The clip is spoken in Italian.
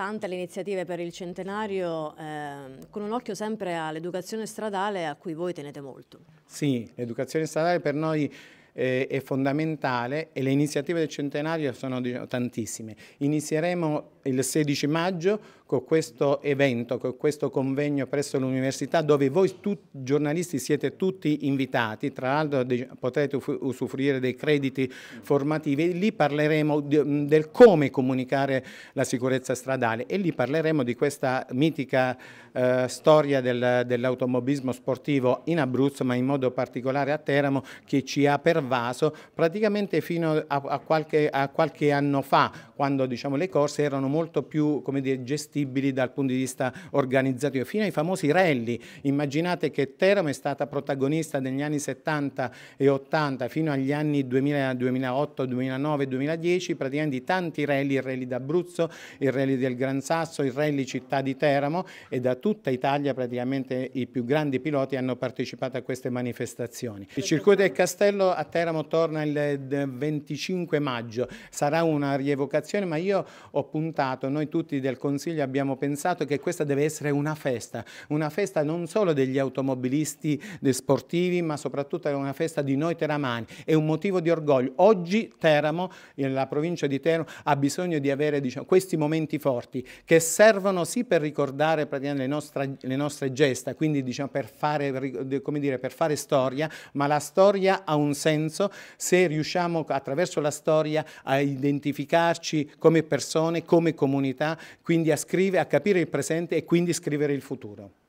tante le iniziative per il centenario, eh, con un occhio sempre all'educazione stradale a cui voi tenete molto. Sì, l'educazione stradale per noi eh, è fondamentale e le iniziative del centenario sono diciamo, tantissime. Inizieremo il 16 maggio con questo evento, con questo convegno presso l'università dove voi giornalisti siete tutti invitati, tra l'altro potete usufruire dei crediti formativi, lì parleremo di, del come comunicare la sicurezza stradale e lì parleremo di questa mitica eh, storia del, dell'automobilismo sportivo in Abruzzo ma in modo particolare a Teramo che ci ha pervaso praticamente fino a, a, qualche, a qualche, anno fa quando diciamo, le corse erano molto molto più dire, gestibili dal punto di vista organizzativo, fino ai famosi rally. Immaginate che Teramo è stata protagonista negli anni 70 e 80 fino agli anni 2008, 2009, 2010, praticamente di tanti rally, il rally d'Abruzzo, il rally del Gran Sasso, il rally città di Teramo e da tutta Italia praticamente i più grandi piloti hanno partecipato a queste manifestazioni. Il circuito del castello a Teramo torna il 25 eh, maggio, sarà una rievocazione ma io ho puntato pensato, noi tutti del Consiglio abbiamo pensato che questa deve essere una festa, una festa non solo degli automobilisti sportivi, ma soprattutto è una festa di noi teramani, è un motivo di orgoglio. Oggi Teramo, la provincia di Teramo, ha bisogno di avere diciamo, questi momenti forti che servono sì per ricordare le nostre, le nostre gesta, quindi diciamo, per, fare, dire, per fare storia, ma la storia ha un senso se riusciamo attraverso la storia a identificarci come persone, come come comunità, quindi a, scrive, a capire il presente e quindi scrivere il futuro.